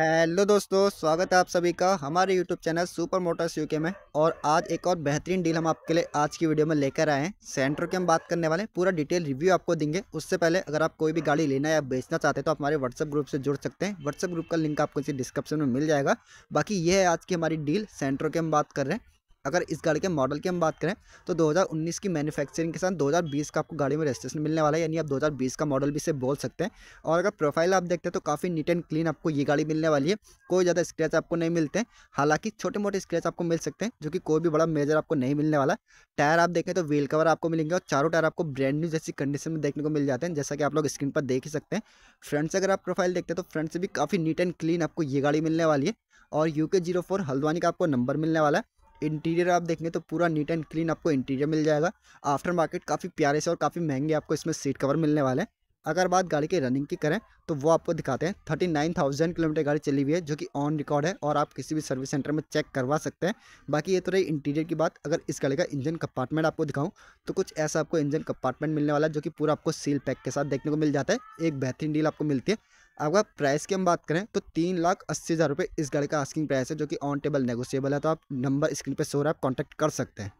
hello दोस्तों स्वागत है आप सभी का हमारे YouTube channel super motors UK में और आज एक और बेहतरीन डील हम आपके लिए आज की वीडियो में लेकर आए हैं सेंट्रो की हम बात करने वाले हैं पूरा डिटेल रिव्यू आपको देंगे उससे पहले अगर आप कोई भी गाड़ी लेना या बेचना चाहते हैं तो आप हमारे व्हाट्सअप ग्रुप से जुड़ सकते हैं व्हाट्सअप ग्रुप का लिंक आपको इसी डिस्क्रिप्शन में मिल जाएगा बाकी ये है आज की हमारी डील सेंट्रो की हम बात कर रहे हैं अगर इस गाड़ी के मॉडल की हम बात करें तो 2019 की मैन्युफैक्चरिंग के साथ 2020 का आपको गाड़ी में रजिस्ट्रेशन मिलने वाला है यानी आप 2020 का मॉडल भी से बोल सकते हैं और अगर प्रोफाइल आप देखते हैं तो काफ़ी नीट एंड क्लीन आपको ये गाड़ी मिलने वाली है कोई ज़्यादा स्क्रैच आपको नहीं मिलते हालांकि छोटे मोटे स्क्रैच आपको मिल सकते हैं जो कि कोई भी बड़ा मेजर आपको नहीं मिलने वाला टायर आप देखें तो व्हील कवर आपको मिलेंगे और चारों टायर आपको ब्रांड न्यू जैसी कंडीशन में देखने को मिल जाते हैं जैसा कि आप लोग स्क्रीन पर देख ही सकते हैं फ्रंट से अगर आप प्रोफाइल देखते हैं तो फ्रंट से भी काफ़ी नीट एंड क्लीन आपको ये गाड़ी मिलने वाली है और यू के जीरो फोर हल्द्वानी का आपको नंबर मिलने वाला है इंटीरियर आप देखेंगे तो पूरा नीट एंड क्लीन आपको इंटीरियर मिल जाएगा आफ्टर मार्केट काफ़ी प्यारे से और काफ़ी महंगे आपको इसमें सीट कवर मिलने वाले हैं अगर बात गाड़ी की रनिंग की करें तो वो आपको दिखाते हैं थर्टी नाइन थाउजेंड किलोमीटर गाड़ी चली हुई है जो कि ऑन रिकॉर्ड है और आप किसी भी सर्विस सेंटर में चेक करवा सकते हैं बाकी ये तो रही इंटीरियर की बात अगर इस गाड़ी का इंजन कंपार्टमेंट आपको दिखाऊं तो कुछ ऐसा आपको इंजन कंपार्टमेंट मिलने वाला है जो कि पूरा आपको सील पैक के साथ देखने को मिल जाता है एक बेहतरीन डील आपको मिलती है अगर प्राइस की हम बात करें तो तीन लाख अस्सी हज़ार रुपये इस गाड़ी का आस्किंग प्राइस है जो कि ऑन टेबल नेगोशिएबल है तो आप नंबर स्क्रीन पर सो रहा है आप कॉन्टैक्ट कर सकते हैं